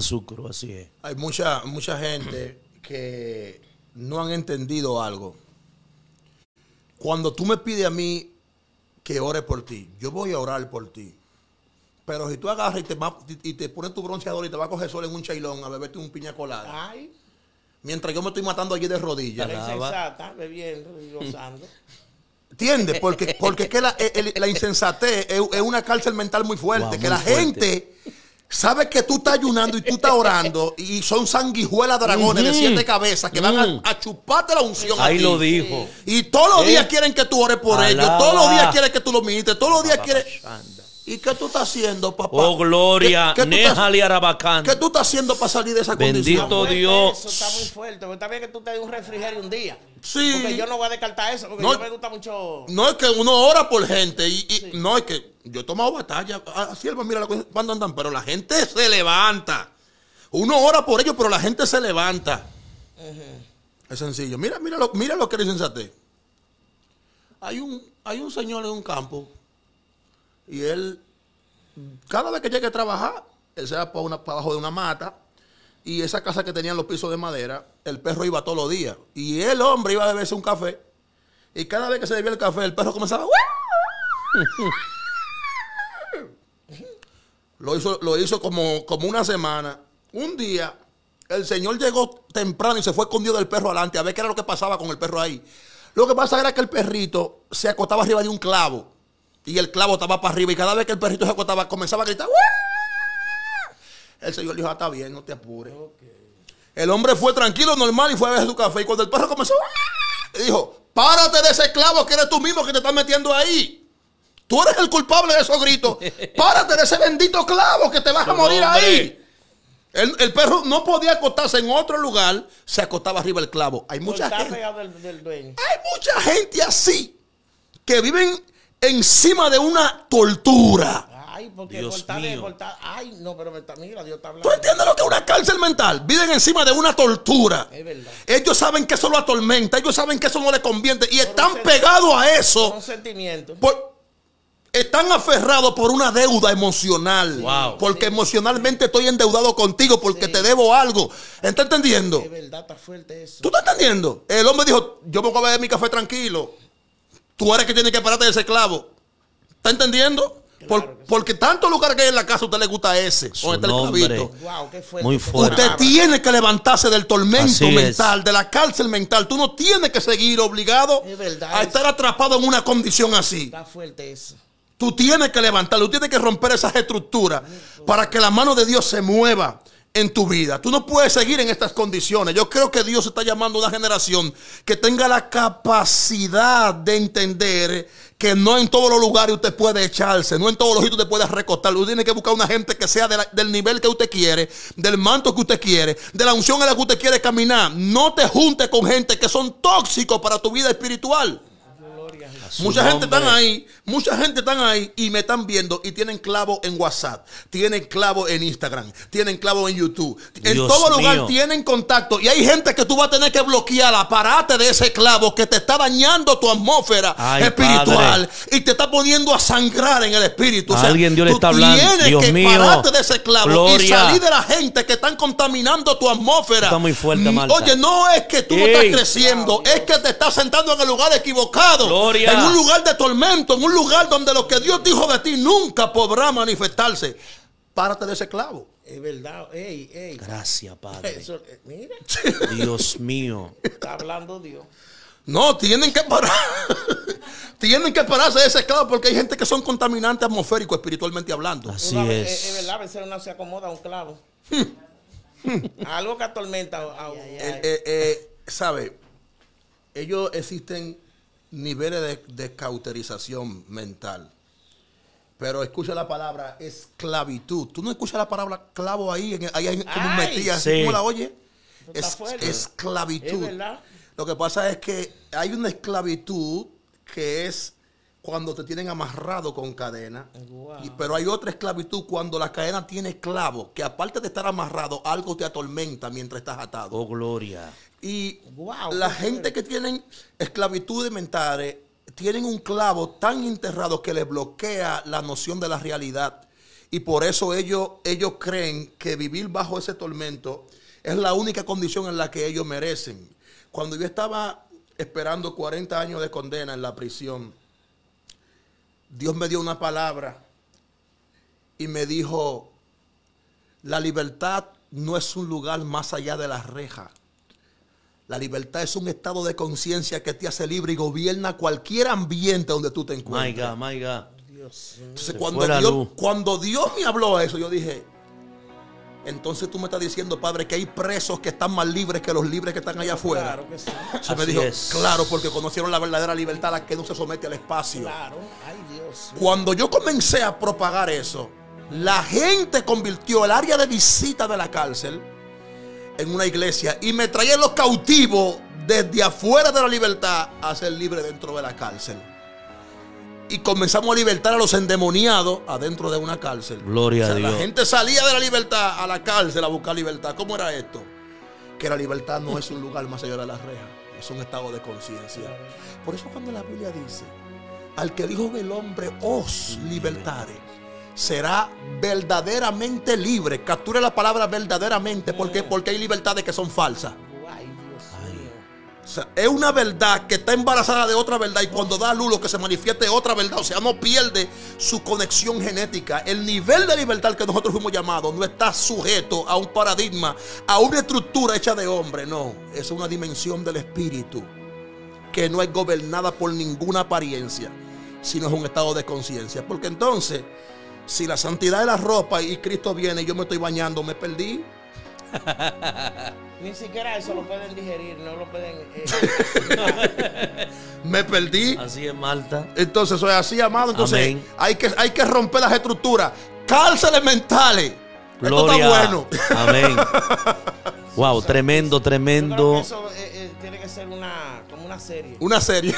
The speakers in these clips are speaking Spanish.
sucro así es. Hay mucha, mucha gente que no han entendido algo. Cuando tú me pides a mí que ore por ti, yo voy a orar por ti. Pero si tú agarras y te, pones tu bronceador y te vas a coger sol en un chailón a beberte un piña colada. Mientras yo me estoy matando allí de rodillas. insensata, bebiendo y gozando. ¿Entiendes? Porque, porque es que la, insensatez es, una cárcel mental muy fuerte. que la gente Sabes que tú estás ayunando y tú estás orando y son sanguijuelas dragones de siete cabezas que van a, mm. chuparte la unción. Ahí a ti. lo dijo. Y todos los días quieren que tú ores por ellos. Todos los días quieren que tú lo ministres. Todos los días quieren. ¿Y qué tú estás haciendo, papá? Oh, gloria. ¿Qué, tú, estás, ¿qué tú estás haciendo para salir de esa condición? Bendito Dios. Eso está muy fuerte. Está bien que tú te des un refrigerio un día. Sí. Porque yo no voy a descartar eso, porque no, me gusta mucho. No es que uno ora por gente y, no es que yo he tomado batalla. Así mira cuando andan, pero la gente se levanta. Uno ora por ellos, pero la gente se levanta. Es sencillo. Mira, mira lo, mira lo que le Saté. Hay un, hay un señor en un campo y él, cada vez que llegue a trabajar, él se va una, para abajo de una mata y esa casa que tenían los pisos de madera, el perro iba todos los días. Y el hombre iba a beberse un café. Y cada vez que se bebía el café, el perro comenzaba. lo, hizo, lo hizo como, como una semana. Un día, el señor llegó temprano y se fue escondido del perro adelante a ver qué era lo que pasaba con el perro ahí. Lo que pasa era que el perrito se acostaba arriba de un clavo. Y el clavo estaba para arriba. Y cada vez que el perrito se acostaba, comenzaba a gritar. El señor dijo, ah, está bien, no te apures. El hombre fue tranquilo, normal, y fue a ver su café. Y cuando el perro comenzó, ah", dijo, párate de ese clavo que eres tú mismo que te estás metiendo ahí. Tú eres el culpable de esos gritos. Párate de ese bendito clavo que te vas a morir ahí. El, perro no podía acostarse en otro lugar, se acostaba arriba del clavo. Hay mucha Hay mucha gente así que viven encima de una tortura porque Dios mío. ay, no, pero me está, mira, Dios está hablando. ¿Tú entiendes lo que es una cárcel mental? Viven encima de una tortura. Es verdad. Ellos saben que eso lo atormenta, ellos saben que eso no le conviene y están pegados a eso. Un sentimiento. están aferrados por una deuda emocional. Wow. Porque emocionalmente estoy endeudado contigo porque te debo algo. ¿Estás entendiendo? Es verdad, está fuerte eso. ¿Tú estás entendiendo? El hombre dijo, yo me voy a beber mi café tranquilo. Tú eres que tienes que pararte de ese clavo. ¿Está entendiendo? porque tanto tantos lugares que hay en la casa, a usted le gusta ese. Su fuerte, Usted tiene que levantarse del tormento mental, de la cárcel mental. Tú no tienes que seguir obligado a estar atrapado en una condición así. Está fuerte eso. Tú tienes que levantarlo, tú tienes que romper esas estructuras para que la mano de Dios se mueva en tu vida. Tú no puedes seguir en estas condiciones. Yo creo que Dios está llamando a una generación que tenga la capacidad de entender que no en todos los lugares usted puede echarse, no en todos los sitios usted puede recostar. Usted tiene que buscar una gente que sea del nivel que usted quiere, del manto que usted quiere, de la unción en la que usted quiere caminar. No te junte con gente que son tóxicos para tu vida espiritual mucha gente están ahí, mucha gente están ahí y me están viendo y tienen clavo en WhatsApp, tienen clavo en Instagram, tienen clavo en YouTube. en todo lugar tienen contacto y hay gente que tú vas a tener que bloquear, Parate de ese clavo que te está dañando tu atmósfera espiritual y te está poniendo a sangrar en el espíritu. alguien Dios le está hablando. Dios que pararte de ese clavo y salir de la gente que están contaminando tu atmósfera. Está muy fuerte, mm, Oye, no es que tú no estás creciendo, es que te estás sentando en el lugar equivocado. Gloria. En un lugar de tormento, en un lugar donde lo que Dios dijo de ti nunca podrá manifestarse. Párate de ese clavo. Es verdad. Ey, ey. Gracias, Padre. Eh, Dios mío. Está hablando Dios. No, tienen que parar. tienen que pararse de ese clavo porque hay gente que son contaminantes atmosféricos espiritualmente hablando. Así es. es. verdad, a veces uno se acomoda a un clavo. Algo que atormenta a uno. Eh, eh, ¿Sabe? Ellos existen niveles de, cauterización mental. Pero escucha la palabra esclavitud. ¿Tú no escuchas la palabra clavo ahí? En, ahí hay como metida, la oye. Es, esclavitud. Lo que pasa es que hay una esclavitud que es cuando te tienen amarrado con cadena. pero hay otra esclavitud cuando la cadena tiene clavo. que aparte de estar amarrado, algo te atormenta mientras estás atado. Oh, gloria. Y la gente que tienen esclavitudes mentales tienen un clavo tan enterrado que les bloquea la noción de la realidad. Y por eso ellos, ellos creen que vivir bajo ese tormento es la única condición en la que ellos merecen. Cuando yo estaba esperando 40 años de condena en la prisión, Dios me dio una palabra y me dijo, la libertad no es un lugar más allá de las rejas. La libertad es un estado de conciencia que te hace libre y gobierna cualquier ambiente donde tú te encuentres. My Entonces, cuando Dios, cuando Dios me habló a eso, yo dije, entonces tú me estás diciendo, Padre, que hay presos que están más libres que los libres que están allá afuera. Claro que sí. Se me dijo, claro, porque conocieron la verdadera libertad, la que no se somete al espacio. Claro, ay Dios. Cuando yo comencé a propagar eso, la gente convirtió el área de visita de la cárcel en una iglesia y me traían los cautivos desde afuera de la libertad a ser libre dentro de la cárcel y comenzamos a libertar a los endemoniados adentro de una cárcel. Gloria a Dios. La gente salía de la libertad a la cárcel a buscar libertad. ¿Cómo era esto? Que la libertad no es un lugar más allá de las rejas, es un estado de conciencia. Por eso cuando la Biblia dice, al que dijo el hombre os libertare, será verdaderamente libre. Capture la palabra verdaderamente, porque, porque hay libertades que son falsas es una verdad que está embarazada de otra verdad y cuando da a luz que se manifieste otra verdad. O sea, no pierde su conexión genética. El nivel de libertad que nosotros fuimos llamados no está sujeto a un paradigma, a una estructura hecha de hombre. No, es una dimensión del espíritu que no es gobernada por ninguna apariencia, sino es un estado de conciencia. Porque entonces, si la santidad es la ropa y Cristo viene y yo me estoy bañando, me perdí. Ni siquiera eso lo pueden digerir, no lo pueden. Eh, Me perdí. Así es, Malta. Entonces, soy así, amado. Entonces, hay que, hay que romper las estructuras. Cárceles mentales. Esto está bueno. Amén. wow, tremendo, tremendo. Eso eh, eh, tiene que ser una, como una serie. Una serie.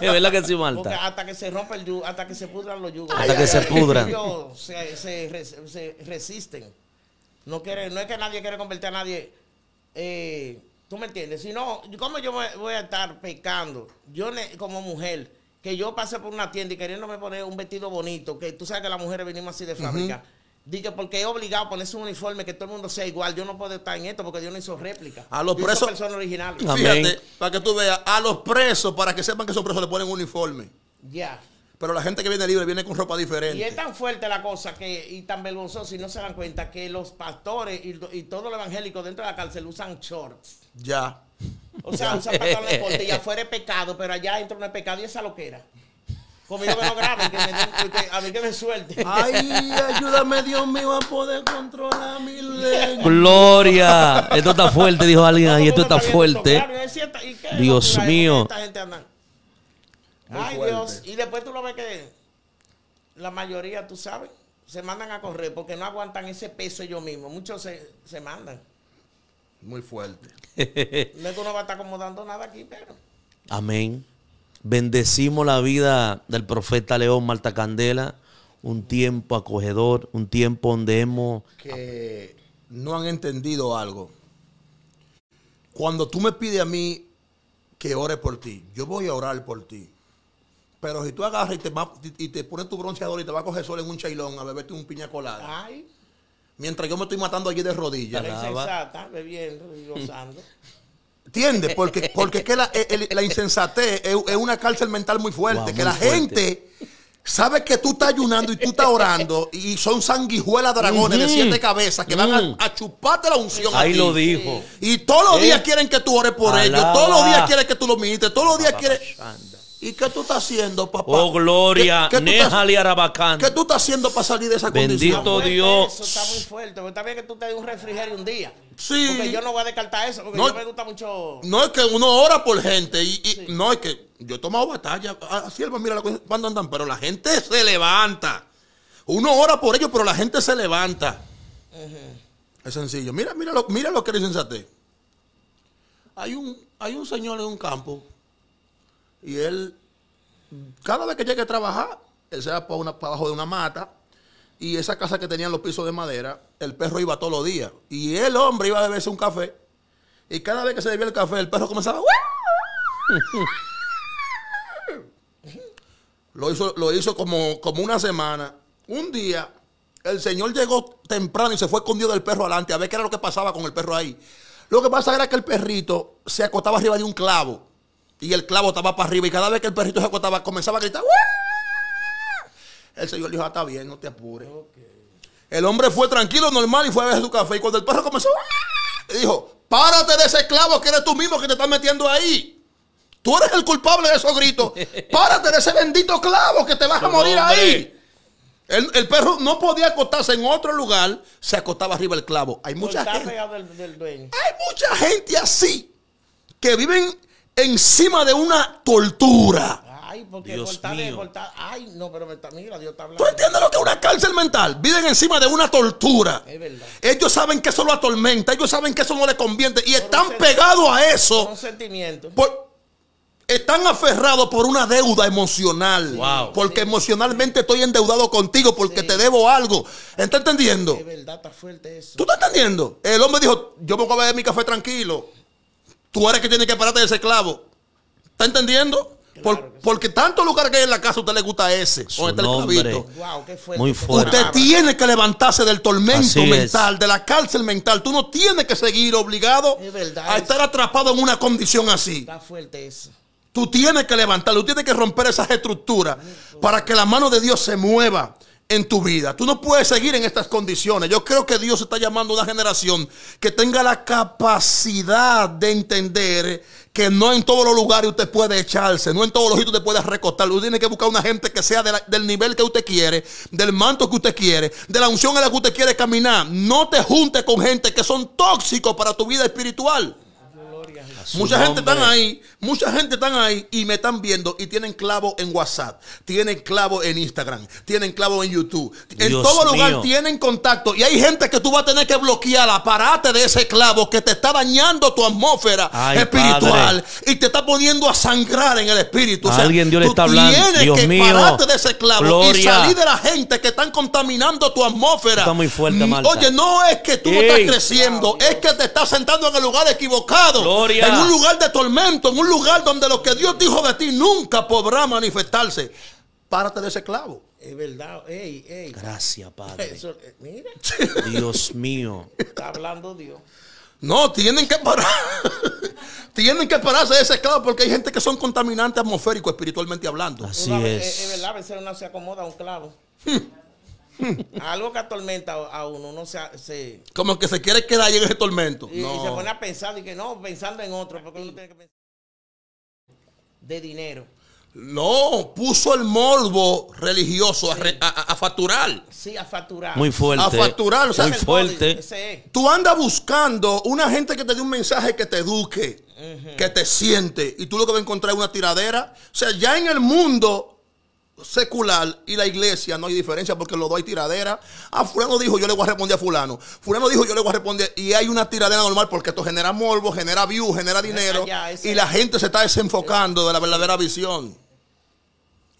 ¿Verdad que sí, Malta? hasta que se rompa el hasta que se pudran los yugos. Hasta que se pudran. se resisten. No, quiere, no es que nadie quiere convertir a nadie. Eh, ¿Tú me entiendes? Si no, ¿cómo yo voy a estar pecando? Yo como mujer, que yo pasé por una tienda y queriéndome poner un vestido bonito, que tú sabes que las mujeres venimos así de fábrica. Digo, Dije, porque he obligado a ponerse un uniforme que todo el mundo sea igual. Yo no puedo estar en esto porque Dios no hizo réplica. A los presos. personas originales. Fíjate, para que tú veas, a los presos, para que sepan que son presos le ponen un uniforme. Ya. Pero la gente que viene libre viene con ropa diferente. Y es tan fuerte la cosa que y tan vergonzoso si no se dan cuenta que los pastores y, y todo lo evangélico dentro de la cárcel usan shorts. Ya. O sea, usan pantalones de y afuera es pecado, pero allá dentro no es pecado y esa loquera. Conmigo me no graben, que, me, a mí que me suelte. Ay, ayúdame Dios mío a poder controlar mi lengua. Gloria, esto está fuerte, dijo alguien ahí, esto está fuerte. Dios mío. Ay, Dios. Y después tú lo ves que la mayoría, tú sabes, se mandan a correr porque no aguantan ese peso ellos mismos. Muchos se, mandan. Muy fuerte. no, que uno va a estar acomodando nada aquí, pero. Amén. Bendecimos la vida del profeta León Marta Candela. Un tiempo acogedor, un tiempo donde hemos. Que no han entendido algo. Cuando tú me pides a mí que ore por ti, yo voy a orar por ti. Pero si tú agarras y te, pones tu bronceador y te vas a coger sol en un chailón a beberte un piña colada. Mientras yo me estoy matando allí de rodillas. La insensata, bebiendo y gozando. ¿Entiendes? Porque, porque que la, eh, insensatez es, una cárcel mental muy fuerte. que la gente sabe que tú estás ayunando y tú estás orando y son sanguijuelas dragones de siete cabezas que van a, mm. chuparte la unción. Ahí a ti. lo dijo. Y todos los días eh. quieren que tú ores por ellos. Todos los días quieren que tú lo ministres. Todos los días quieren... ¿Y qué tú estás haciendo, papá? Oh, gloria. ¿Qué, Arabacán. ¿Qué tú estás haciendo para salir de esa condición? Bendito Dios. Eso está muy fuerte. Está bien que tú te des un refrigerio un día. Sí. Porque yo no voy a descartar eso, porque no, yo me gusta mucho. No es que uno ora por gente. Y, No es que yo he tomado batalla. A mira la cuando andan, pero la gente se levanta. Uno ora por ellos, pero la gente se levanta. Es sencillo. Mira, mira lo, mira lo que dicen Sate. Hay un, hay un señor en un campo y él, cada vez que llegue a trabajar, él se va para, una, abajo de una mata. Y esa casa que tenían los pisos de madera, el perro iba todos los días. Y el hombre iba a beberse un café. Y cada vez que se bebía el café, el perro comenzaba. lo hizo, lo hizo como, como una semana. Un día, el señor llegó temprano y se fue escondido del perro adelante a ver qué era lo que pasaba con el perro ahí. Lo que pasa era que el perrito se acostaba arriba de un clavo. Y el clavo estaba para arriba. Y cada vez que el perrito se acostaba, comenzaba a gritar. El señor dijo, ah, está bien, no te apures. El hombre fue tranquilo, normal, y fue a beber su café. Y cuando el perro comenzó, dijo, párate de ese clavo que eres tú mismo que te estás metiendo ahí. Tú eres el culpable de esos gritos. Párate de ese bendito clavo que te vas a morir ahí. El, perro no podía acostarse en otro lugar, se acostaba arriba el clavo. Hay mucha, hay mucha gente así que viven encima de una tortura. Ay, porque Dios mío. Ay, no, pero ¿Tú entiendes lo que es una cárcel mental? Viven encima de una tortura. Es verdad. Ellos saben que eso lo atormenta, ellos saben que eso no les conviene y están pegados a eso. sentimiento. están aferrados por una deuda emocional. Porque emocionalmente estoy endeudado contigo porque te debo algo. ¿Estás entendiendo? Es verdad, está fuerte eso. ¿Tú estás entendiendo? El hombre dijo, yo me voy a beber mi café tranquilo tú eres que tiene que pararte de ese clavo. ¿Está entendiendo? Porque tanto lugar que hay en la casa, a usted le gusta ese. Su este Muy fuerte. Usted tiene que levantarse del tormento mental, de la cárcel mental. Tú no tienes que seguir obligado a estar atrapado en una condición así. Está fuerte eso. Tú tienes que levantarlo, tú tienes que romper esas estructuras para que la mano de Dios se mueva en tu vida. Tú no puedes seguir en estas condiciones. Yo creo que Dios está llamando a una generación que tenga la capacidad de entender que no en todos los lugares usted puede echarse, no en todos los sitios usted puede recostar. Usted tiene que buscar una gente que sea del nivel que usted quiere, del manto que usted quiere, de la unción en la que usted quiere caminar. No te junte con gente que son tóxicos para tu vida espiritual mucha gente están ahí, mucha gente están ahí y me están viendo y tienen clavo en WhatsApp, tienen clavo en Instagram, tienen clavo en YouTube. en todo lugar tienen contacto y hay gente que tú vas a tener que bloquear, aparate de ese clavo que te está dañando tu atmósfera espiritual y te está poniendo a sangrar en el espíritu. Alguien Dios está hablando. Tienes que mío. pararte de ese clavo y salir de la gente que están contaminando tu atmósfera. Está muy fuerte, mm, Oye, no es que tú no estás creciendo, es que te estás sentando en el lugar equivocado un lugar de tormento, en un lugar donde lo que Dios dijo de ti nunca podrá manifestarse. Párate de ese clavo. Es verdad. Gracias, Padre. Eh, Dios mío. Está hablando Dios. No, tienen que parar. tienen que pararse de ese clavo porque hay gente que son contaminantes atmosféricos espiritualmente hablando. Así es. Eh, es verdad, a veces uno se acomoda a un clavo. Hmm. Algo que atormenta a uno, no se, Como que se quiere quedar en ese tormento. Y, se pone a pensar, y que no, pensando en otro, porque pensar. De dinero. No, puso el morbo religioso a, a, facturar. Sí, a facturar. Muy fuerte. A facturar. O sea, Muy fuerte. tú andas buscando una gente que te dé un mensaje que te eduque, que te siente. Y tú lo que vas a encontrar es una tiradera. O sea, ya en el mundo secular y la iglesia no hay diferencia porque los dos hay tiradera. Ah, fulano dijo, yo le voy a responder a fulano. Fulano dijo, yo le voy a responder. Y hay una tiradera normal porque esto genera morbo, genera view, genera dinero. y la gente se está desenfocando de la verdadera visión.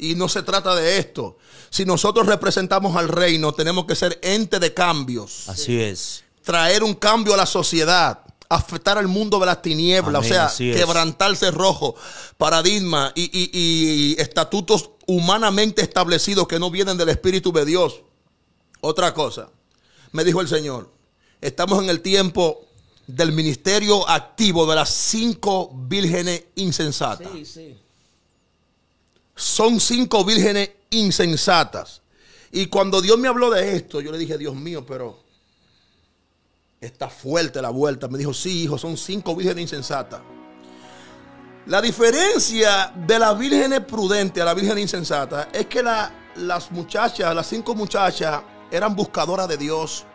Y no se trata de esto. Si nosotros representamos al reino, tenemos que ser ente de cambios. Así es. Traer un cambio a la sociedad afectar al mundo de las tinieblas, o sea, quebrantarse rojo, paradigma y, estatutos humanamente establecidos que no vienen del Espíritu de Dios. Otra cosa, me dijo el Señor, estamos en el tiempo del ministerio activo de las cinco vírgenes insensatas. Son cinco vírgenes insensatas. Y cuando Dios me habló de esto, yo le dije, Dios mío, pero está fuerte la vuelta. Me dijo, sí, hijo, son cinco vírgenes insensatas. La diferencia de la vírgenes prudente a la virgen insensata es que la, las muchachas, las cinco muchachas, eran buscadoras de Dios,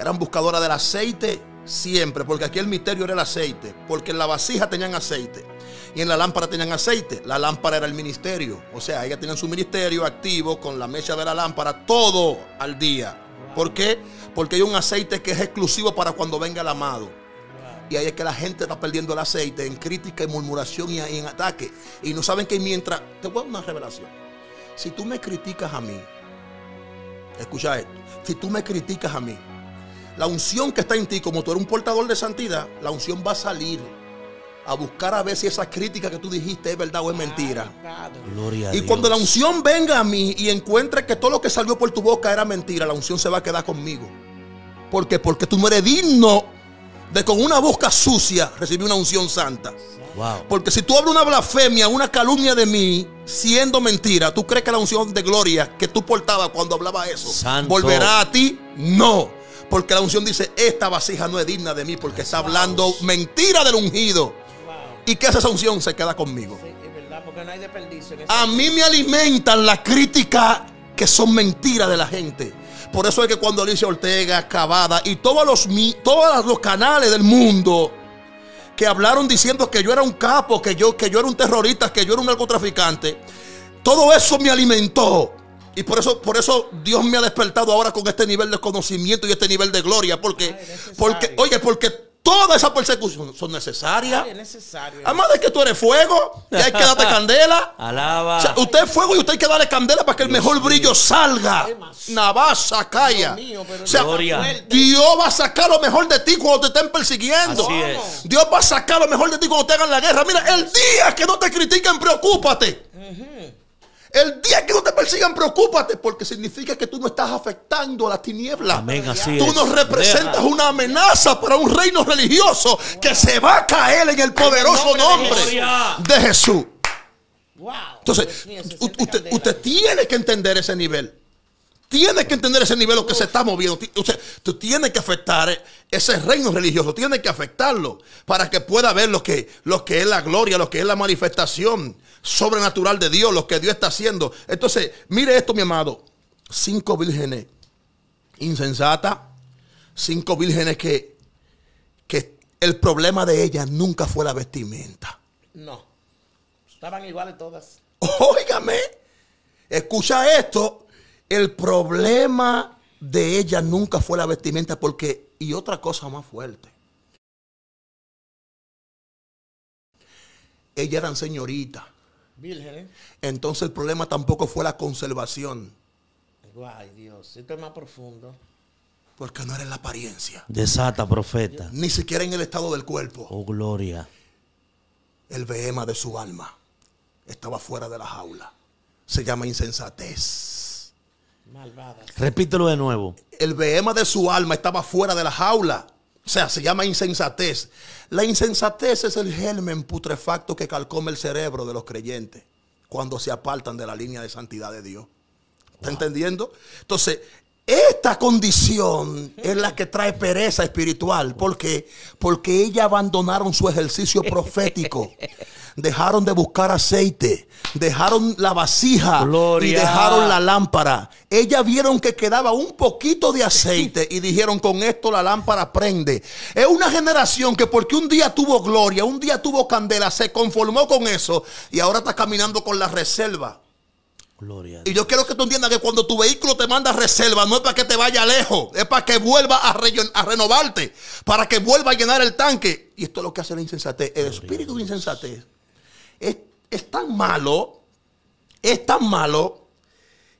eran buscadoras del aceite siempre, porque aquí el misterio era el aceite, porque en la vasija tenían aceite y en la lámpara tenían aceite. La lámpara era el ministerio, o sea, ellas tenían su ministerio activo con la mecha de la lámpara todo al día. ¿Por qué? Porque hay un aceite que es exclusivo para cuando venga el amado. Y ahí es que la gente está perdiendo el aceite en crítica y murmuración y en ataque. Y no saben que mientras. Te voy a dar una revelación. Si tú me criticas a mí, escucha esto. Si tú me criticas a mí, la unción que está en ti, como tú eres un portador de santidad, la unción va a salir a buscar a ver si esa crítica que tú dijiste es verdad o es mentira. Ah, y cuando la unción venga a mí y encuentre que todo lo que salió por tu boca era mentira, la unción se va a quedar conmigo. ¿Por qué? Porque tú no eres digno de con una boca sucia recibí una unción santa. Porque si tú hablas una blasfemia, una calumnia de mí, siendo mentira, ¿tú crees que la unción de gloria que tú portabas cuando hablaba eso volverá a ti? No. Porque la unción dice, esta vasija no es digna de mí porque está hablando mentira del ungido. ¿Y que esa unción? Se queda conmigo. A mí me alimentan las críticas que son mentiras de la gente. Por eso es que cuando Alicia Ortega, Cavada y todos los, los canales del mundo que hablaron diciendo que yo era un capo, que yo, que yo era un terrorista, que yo era un narcotraficante, todo eso me alimentó. Y por eso, por eso Dios me ha despertado ahora con este nivel de conocimiento y este nivel de gloria. Porque, porque oye, porque Todas esas persecuciones son necesarias. es Además de que tú eres fuego, y hay que darte candela. Alaba. usted es fuego y usted hay que darle candela para que el mejor brillo salga. Navaza, calla. Dios Dios va a sacar lo mejor de ti cuando te estén persiguiendo. Dios va a sacar lo mejor de ti cuando te hagan la guerra. Mira, el día que no te critiquen, preocúpate. El día que no te persigan, preocúpate, porque significa que tú no estás afectando a la tiniebla. Amén, así tú no representas una amenaza para un reino religioso que se va a caer en el poderoso nombre, de, Jesús. Entonces, usted tiene que entender ese nivel. Tienes que entender ese nivel que se está moviendo. tú tienes que afectar ese reino religioso, tienes que afectarlo para que pueda ver lo que, lo que es la gloria, lo que es la manifestación sobrenatural de Dios, lo que Dios está haciendo. Entonces, mire esto, mi amado. Cinco vírgenes insensatas, cinco vírgenes que, que el problema de ellas nunca fue la vestimenta. No, estaban iguales todas. Óigame, escucha esto el problema de ella nunca fue la vestimenta porque, y otra cosa más fuerte, ella eran señorita. Entonces el problema tampoco fue la conservación. Ay Dios, esto es más profundo. Porque no era en la apariencia. Desata, profeta. Ni siquiera en el estado del cuerpo. Oh, gloria. El vehema de su alma estaba fuera de la jaula. Se llama insensatez. Repítelo de nuevo. El behema de su alma estaba fuera de la jaula. O sea, se llama insensatez. La insensatez es el germen putrefacto que calcoma el cerebro de los creyentes cuando se apartan de la línea de santidad de Dios. ¿Está entendiendo? Entonces, esta condición es la que trae pereza espiritual. ¿Por qué? Porque ellas abandonaron su ejercicio profético. Dejaron de buscar aceite, dejaron la vasija y dejaron la lámpara. Ellas vieron que quedaba un poquito de aceite y dijeron, con esto la lámpara prende. Es una generación que porque un día tuvo gloria, un día tuvo candela, se conformó con eso y ahora está caminando con la reserva. Y yo quiero que tú entiendas que cuando tu vehículo te manda reserva, no es para que te vaya lejos, es para que vuelva a, a renovarte, para que vuelva a llenar el tanque. Y esto es lo que hace la insensatez. El espíritu de insensatez es, es tan malo, es tan malo,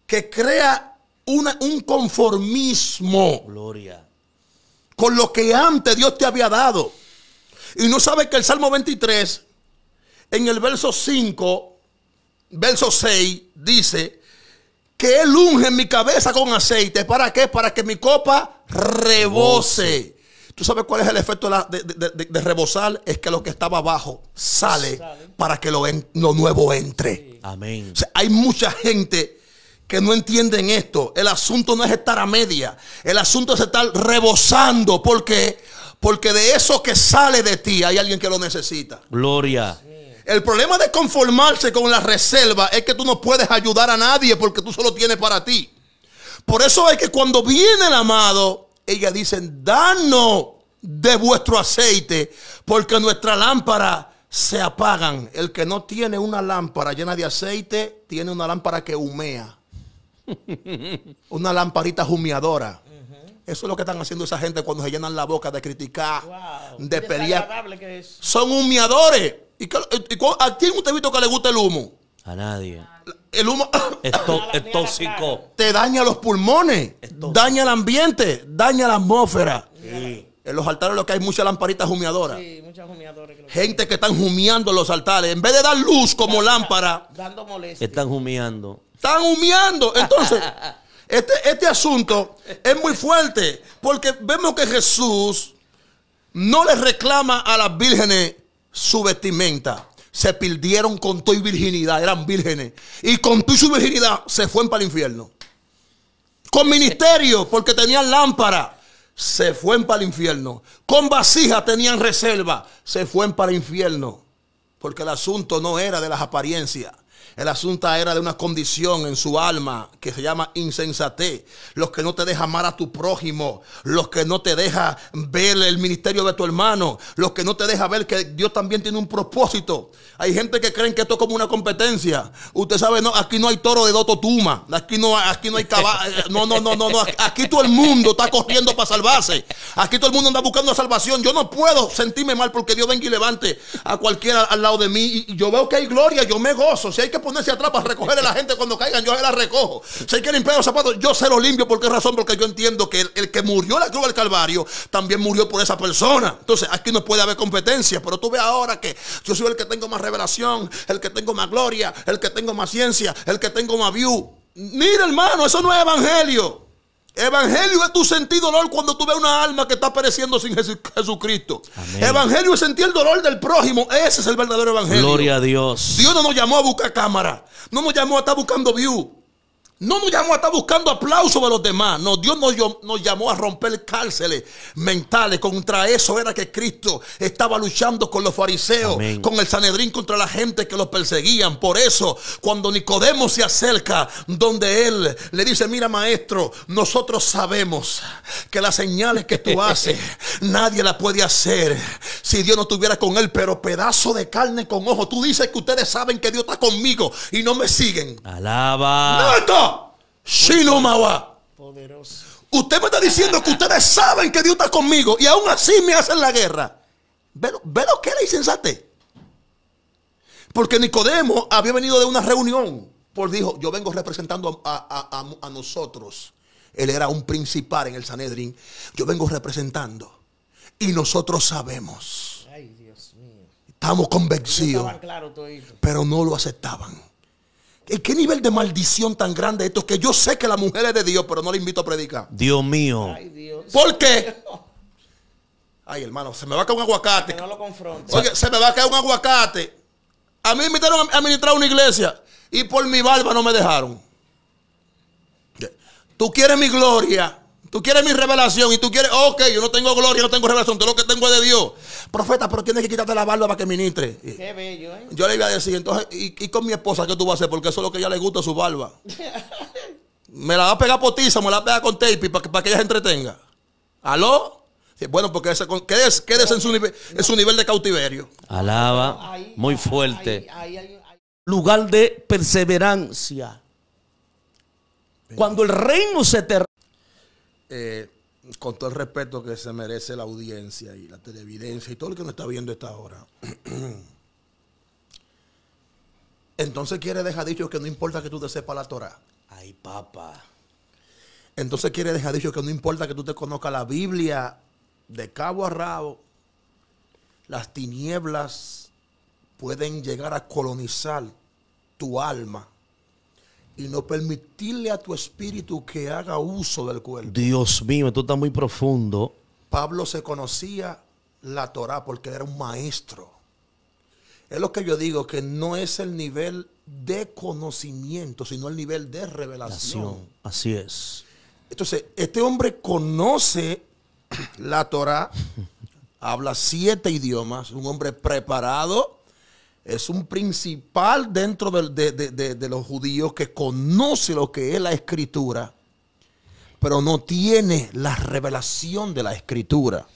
que crea un conformismo. Gloria. Con lo que antes Dios te había dado. Y no sabes que el Salmo 23, en el verso 5, verso 6, dice que Él unge mi cabeza con aceite. ¿Para qué? Para que mi copa rebose. ¿Tú sabes cuál es el efecto de, rebosar? Es que lo que estaba abajo sale, para que lo, nuevo entre. Amén. hay mucha gente que no entienden esto. El asunto no es estar a media. El asunto es estar rebosando. ¿Por qué? Porque de eso que sale de ti hay alguien que lo necesita. Gloria. El problema de conformarse con la reserva es que tú no puedes ayudar a nadie porque tú solo tienes para ti. Por eso es que cuando viene el amado, ella dicen, danos de vuestro aceite, porque nuestra lámpara se apagan. El que no tiene una lámpara llena de aceite, tiene una lámpara que humea. una lamparita humeadora. Eso es lo que están haciendo esa gente cuando se llenan la boca de criticar, de pelear. Son humeadores. ¿Y, a quién usted ha visto que le gusta el humo? A nadie. El humo Es, tóxico. te daña los pulmones, daña el ambiente, daña la atmósfera. Eh, en los altares lo que hay muchas lamparitas humeadoras. Sí, muchas humeadoras. Gente que están humeando los altares. En vez de dar luz como lámpara, Dando Están humeando. están humeando. Entonces, este, este asunto es muy fuerte porque vemos que Jesús no le reclama a las vírgenes su vestimenta. Se perdieron con tu virginidad, eran vírgenes. Y con tu y su virginidad se fueron para el infierno. Con ministerio, porque tenían lámpara, se fueron para el infierno. Con vasija tenían reserva, se fueron para el infierno. Porque el asunto no era de las apariencias. El asunto era de una condición en su alma que se llama insensatez. Los que no te deja amar a tu prójimo. Los que no te deja ver el ministerio de tu hermano. Los que no te deja ver que Dios también tiene un propósito. Hay gente que creen que esto es como una competencia. Usted sabe, no, aquí no hay toro de Doto Tuma. Aquí no, aquí no hay caballo. No, no, no, no, Aquí todo el mundo está corriendo para salvarse. Aquí todo el mundo anda buscando salvación. Yo no puedo sentirme mal porque Dios venga y levante a cualquiera al lado de mí. Y yo veo que hay gloria. Yo me gozo hay que ponerse atrás para recoger a la gente cuando caigan, yo la recojo. Si hay que limpiar los zapatos, yo se los limpio. ¿Por qué razón? Porque yo entiendo que el, que murió la cruz del Calvario también murió por esa persona. Entonces, aquí no puede haber competencia. Pero tú ves ahora que yo soy el que tengo más revelación, el que tengo más gloria, el que tengo más ciencia, el que tengo más view. Mira, hermano, eso no es evangelio. Evangelio es tu sentir dolor cuando tú ves una alma que está pereciendo sin Jesucristo. Evangelio es sentir el dolor del prójimo. Ese es el verdadero evangelio. Gloria a Dios. Dios no nos llamó a buscar cámara. No nos llamó a estar buscando view. No nos llamó a estar buscando aplauso de los demás. No, Dios nos, llamó a romper cárceles mentales. Contra eso era que Cristo estaba luchando con los fariseos, con el Sanedrín, contra la gente que los perseguían. Por eso, cuando Nicodemo se acerca, donde él le dice, mira maestro, nosotros sabemos que las señales que tú haces, nadie las puede hacer si Dios no estuviera con él. Pero pedazo de carne con ojo, tú dices que ustedes saben que Dios está conmigo y no me siguen. Alaba. Shilomawa. Usted me está diciendo que ustedes saben que Dios está conmigo y aún así me hacen la guerra. Ve, lo que era insensate. Porque Nicodemo había venido de una reunión. Por dijo, yo vengo representando a, nosotros. Él era un principal en el Sanedrín. Yo vengo representando. Y nosotros sabemos. Ay, Dios mío. Estamos convencidos. pero no lo aceptaban. ¿Qué nivel de maldición tan grande esto? Que yo sé que la mujer es de Dios, pero no la invito a predicar. Dios mío. Ay, ¿Por qué? Ay, hermano, se me va a caer un aguacate. Que no lo confronte. Oye, se me va a caer un aguacate. A mí me invitaron a administrar una iglesia y por mi barba no me dejaron. Tú quieres mi gloria. Tú quieres mi revelación y tú quieres, ok, yo no tengo gloria, no tengo revelación, todo lo que tengo es de Dios. Profeta, pero tienes que quitarte la barba para que ministre. Qué bello, ¿eh? Yo le iba a decir, entonces, ¿y, con mi esposa qué tú vas a hacer? Porque eso es lo que a ella le gusta, su barba. me la va a pegar potiza, me la va a pegar con tape para que, para que ella se entretenga. ¿Aló? bueno, porque ese, quédese, en, su nivel, nivel de cautiverio. Alaba, muy fuerte. Lugar de perseverancia. Cuando el reino se te eh, con todo el respeto que se merece la audiencia y la televidencia y todo lo que nos está viendo esta hora, entonces quiere dejar dicho que no importa que tú te sepas la Torah. Ay, papá. Entonces quiere dejar dicho que no importa que tú te conozcas la Biblia de cabo a rabo, las tinieblas pueden llegar a colonizar tu alma y no permitirle a tu espíritu que haga uso del cuerpo. Dios mío, esto está muy profundo. Pablo se conocía la Torah porque era un maestro. Es lo que yo digo, que no es el nivel de conocimiento, sino el nivel de revelación. Así es. Entonces, este hombre conoce la Torah, habla siete idiomas, un hombre preparado, es un principal dentro de, de, los judíos que conoce lo que es la escritura, pero no tiene la revelación de la escritura.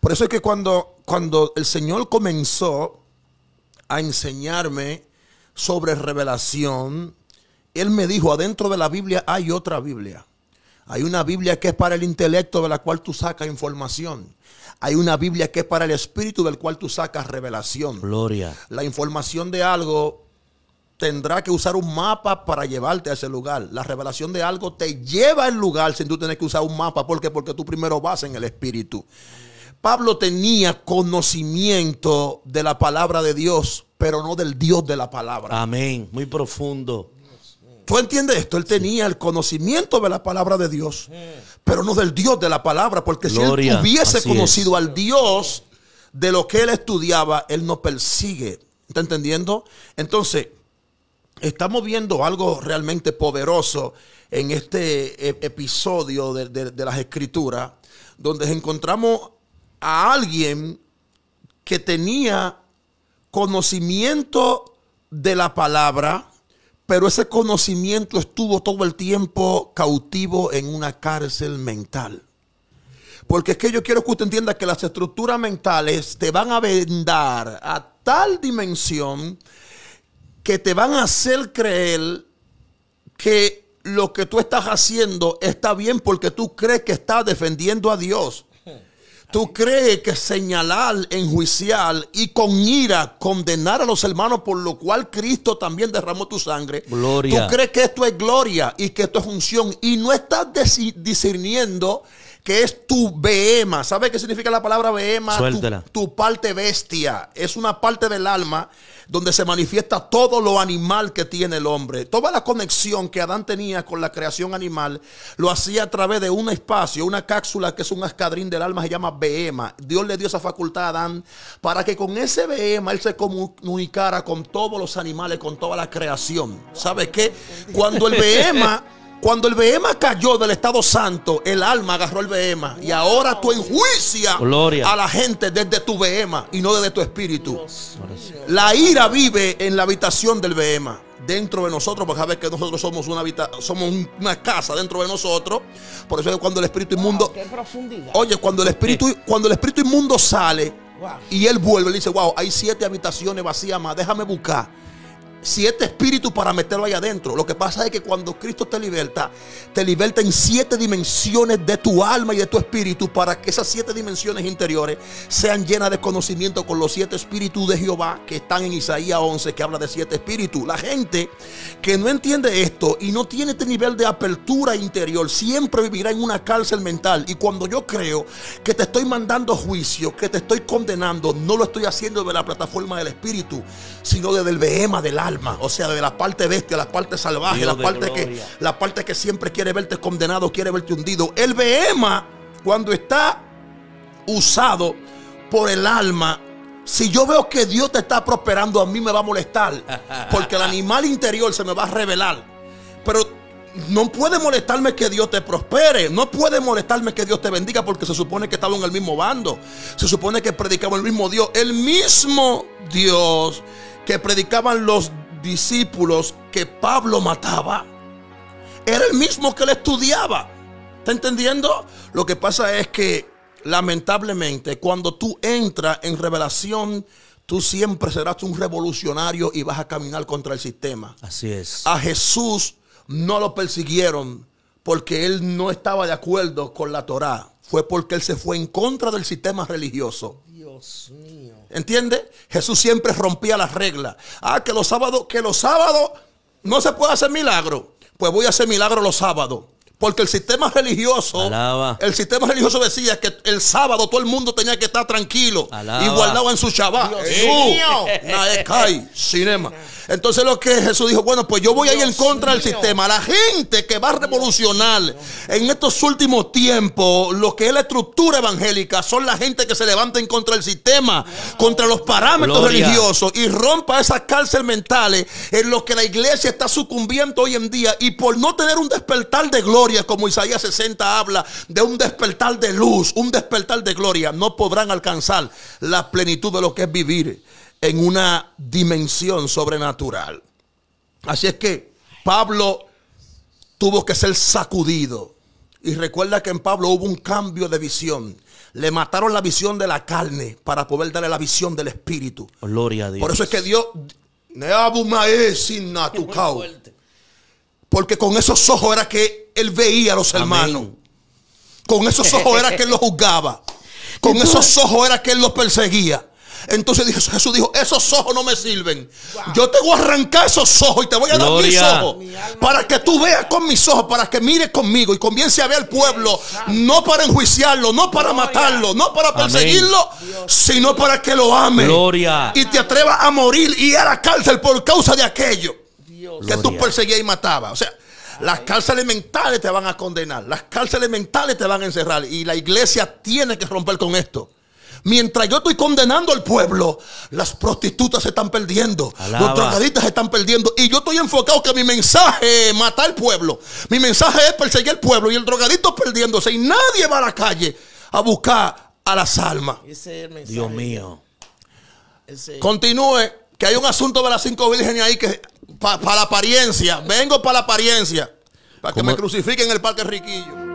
Por eso es que cuando, cuando el Señor comenzó a enseñarme sobre revelación, Él me dijo, adentro de la Biblia hay otra Biblia. Hay una Biblia que es para el intelecto de la cual tú sacas información. Hay una Biblia que es para el espíritu del cual tú sacas revelación. Gloria. La información de algo tendrá que usar un mapa para llevarte a ese lugar. La revelación de algo te lleva al lugar sin tú tener que usar un mapa. ¿Por qué? Porque tú primero vas en el espíritu. Pablo tenía conocimiento de la palabra de Dios, pero no del Dios de la palabra. Amén. Muy profundo. ¿Tú entiendes esto? Él tenía el conocimiento de la palabra de Dios, pero no del Dios de la palabra, porque si él hubiese conocido al Dios de lo que él estudiaba, él no persigue. ¿Está entendiendo? Entonces, estamos viendo algo realmente poderoso en este e, episodio de las escrituras, donde encontramos a alguien que tenía conocimiento de la palabra, pero ese conocimiento estuvo todo el tiempo cautivo en una cárcel mental. Porque es que yo quiero que usted entienda que las estructuras mentales te van a vendar a tal dimensión que te van a hacer creer que lo que tú estás haciendo está bien porque tú crees que estás defendiendo a Dios. ¿Tú crees que señalar, enjuiciar y con ira condenar a los hermanos por lo cual Cristo también derramó tu sangre? Gloria. ¿Tú crees que esto es gloria y que esto es unción y no estás discerniendo que es tu behema. ¿Sabe qué significa la palabra behema? Tu, parte bestia. Es una parte del alma donde se manifiesta todo lo animal que tiene el hombre. Toda la conexión que Adán tenía con la creación animal lo hacía a través de un espacio, una cápsula que es un escadrín del alma, se llama behema. Dios le dio esa facultad a Adán para que con ese behema él se comunicara con todos los animales, con toda la creación. ¿Sabe qué? Cuando el behema... Cuando el Behema cayó del Estado Santo, el alma agarró el Behema. Y ahora tú enjuicias a la gente desde tu Behema y no desde tu espíritu. La ira vive en la habitación del Behema. Dentro de nosotros, porque sabes que nosotros somos una, somos una casa dentro de nosotros. Por eso es cuando el espíritu inmundo. oye, cuando el espíritu, cuando el espíritu inmundo sale y él vuelve, le dice: Wow, hay siete habitaciones vacías más, déjame buscar siete espíritus para meterlo ahí adentro. Lo que pasa es que cuando Cristo te liberta, te liberta en siete dimensiones de tu alma y de tu espíritu para que esas siete dimensiones interiores sean llenas de conocimiento con los siete espíritus de Jehová que están en Isaías 11, que habla de siete espíritus. La gente que no entiende esto y no tiene este nivel de apertura interior siempre vivirá en una cárcel mental. Y cuando yo creo que te estoy mandando juicio, que te estoy condenando, no lo estoy haciendo de la plataforma del espíritu, sino desde el behema del alma. O sea, de la parte bestia, la parte salvaje, la parte, que, siempre quiere verte condenado, quiere verte hundido. El Behema, cuando está usado por el alma, si yo veo que Dios te está prosperando, a mí me va a molestar. Porque el animal interior se me va a revelar. Pero no puede molestarme que Dios te prospere. No puede molestarme que Dios te bendiga. Porque se supone que estaba en el mismo bando. Se supone que predicaba el mismo Dios. El mismo Dios que predicaban los discípulos que Pablo mataba. Era el mismo que le estudiaba. ¿Está entendiendo? Lo que pasa es que lamentablemente cuando tú entras en revelación, tú siempre serás un revolucionario y vas a caminar contra el sistema. Así es. A Jesús no lo persiguieron porque él no estaba de acuerdo con la Torá. Fue porque él se fue en contra del sistema religioso. Dios ¿Entiende? Jesús siempre rompía las reglas. Ah, que los sábados, que los sábados no se puede hacer milagro. Pues voy a hacer milagro los sábados. Porque el sistema religioso, el sistema religioso decía que el sábado todo el mundo tenía que estar tranquilo y guardaba en su chabá Dios mío. Cinema. Entonces lo que Jesús dijo, bueno, pues yo voy a ir en contra del sistema. La gente que va a revolucionar en estos últimos tiempos, lo que es la estructura evangélica, son la gente que se levanta en contra del sistema, contra los parámetros religiosos y rompa esas cárceles mentales en los que la iglesia está sucumbiendo hoy en día y por no tener un despertar de gloria, como Isaías 60 habla, de un despertar de luz, un despertar de gloria, no podrán alcanzar la plenitud de lo que es vivir en una dimensión sobrenatural. Así es que Pablo tuvo que ser sacudido. Y recuerda que en Pablo hubo un cambio de visión. Le mataron la visión de la carne para poder darle la visión del espíritu. Gloria a Dios. Por eso es que Dios. Porque con esos ojos era que él veía a los hermanos. Con esos ojos era que él los juzgaba. Con esos ojos era que él los perseguía. Entonces Jesús dijo, esos ojos no me sirven. Yo te voy a arrancar esos ojos y te voy a dar mis ojos. para que tú veas con mis ojos, para que mires conmigo y comience a ver al pueblo. No para enjuiciarlo, no para matarlo, no para perseguirlo, sino para que lo ame. Y te atrevas a morir y a la cárcel por causa de aquello que tú perseguías y matabas. O sea, las cárceles mentales te van a condenar. Las cárceles mentales te van a encerrar. Y la iglesia tiene que romper con esto. Mientras yo estoy condenando al pueblo, las prostitutas se están perdiendo, los drogaditos se están perdiendo. Y yo estoy enfocado que mi mensaje es matar al pueblo. Mi mensaje es perseguir al pueblo y el drogadito perdiéndose. Y nadie va a la calle a buscar a las almas. Dios mío. Continúe, que hay un asunto de las cinco virgenes ahí que para la apariencia. Vengo para la apariencia. Para que me crucifiquen en el Parque Riquillo.